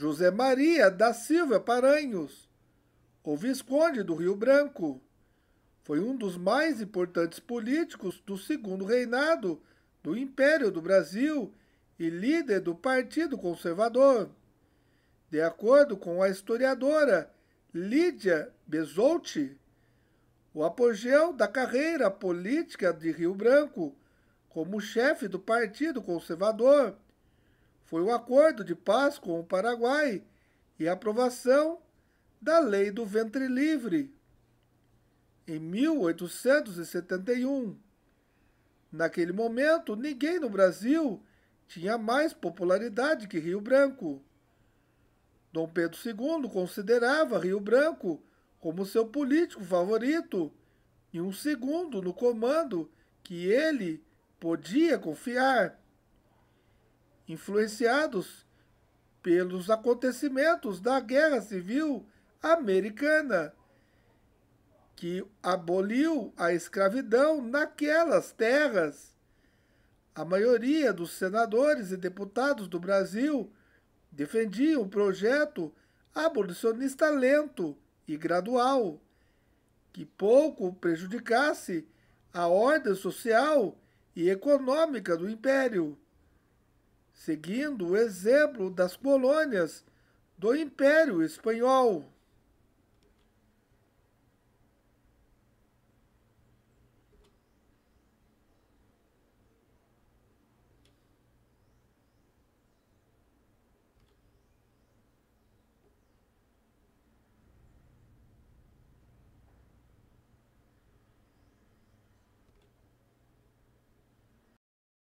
José Maria da Silva Paranhos, o Visconde do Rio Branco. Foi um dos mais importantes políticos do segundo reinado do Império do Brasil e líder do Partido Conservador. De acordo com a historiadora Lídia Besolti, o apogeu da carreira política de Rio Branco como chefe do Partido Conservador foi o acordo de paz com o Paraguai e a aprovação da Lei do Ventre Livre em 1871. Naquele momento, ninguém no Brasil tinha mais popularidade que Rio Branco. Dom Pedro II considerava Rio Branco como seu político favorito e um segundo no comando que ele podia confiar influenciados pelos acontecimentos da Guerra Civil Americana, que aboliu a escravidão naquelas terras. A maioria dos senadores e deputados do Brasil defendiam um projeto abolicionista lento e gradual, que pouco prejudicasse a ordem social e econômica do Império seguindo o exemplo das colônias do Império Espanhol.